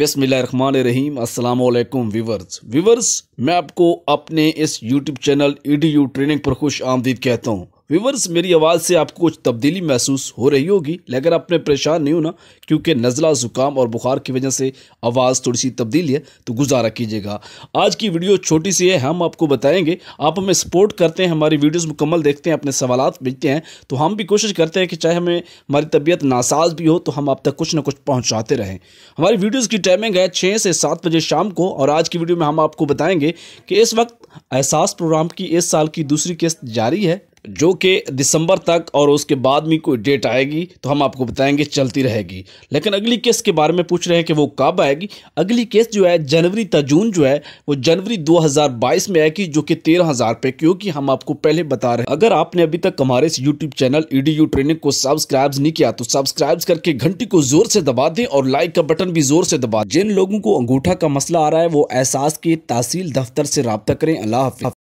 बिसमीम अल्लाम viewers viewers मैं आपको अपने इस YouTube channel E D U training पर खुश आमदीद कहता हूँ व्यूवर्स मेरी आवाज़ से आपको कुछ तब्दीली महसूस हो रही होगी लेकिन आपने परेशान नहीं होना क्योंकि नज़ला ज़ुकाम और बुखार की वजह से आवाज़ थोड़ी सी तब्दीली है तो गुजारा कीजिएगा आज की वीडियो छोटी सी है हम आपको बताएंगे आप हमें सपोर्ट करते हैं हमारी वीडियोज़ मुकम्मल देखते हैं अपने सवाल भेजते हैं तो हम भी कोशिश करते हैं कि चाहे हमें हमारी तबीयत नासाज भी हो तो हम आप तक कुछ ना कुछ पहुँचाते रहें हमारी वीडियोज़ की टाइमिंग है छः से सात बजे शाम को और आज की वीडियो में हम आपको बताएँगे कि इस वक्त एहसास प्रोग्राम की इस साल की दूसरी किस्त जारी है जो कि दिसंबर तक और उसके बाद में कोई डेट आएगी तो हम आपको बताएंगे चलती रहेगी लेकिन अगली केस के बारे में पूछ रहे हैं कि वो कब आएगी अगली केस जो है जनवरी जून जो है वो जनवरी 2022 में आएगी जो कि तेरह हज़ार पे क्योंकि हम आपको पहले बता रहे हैं अगर आपने अभी तक हमारे इस यूट्यूब चैनल ई ट्रेनिंग को सब्सक्राइब नहीं किया तो सब्सक्राइब करके घंटी को जोर से दबा दें और लाइक का बटन भी जोर से दबा जिन लोगों को अंगूठा का मसला आ रहा है वो एहसास के तहसील दफ्तर से रबता करें अल्लाह हाफि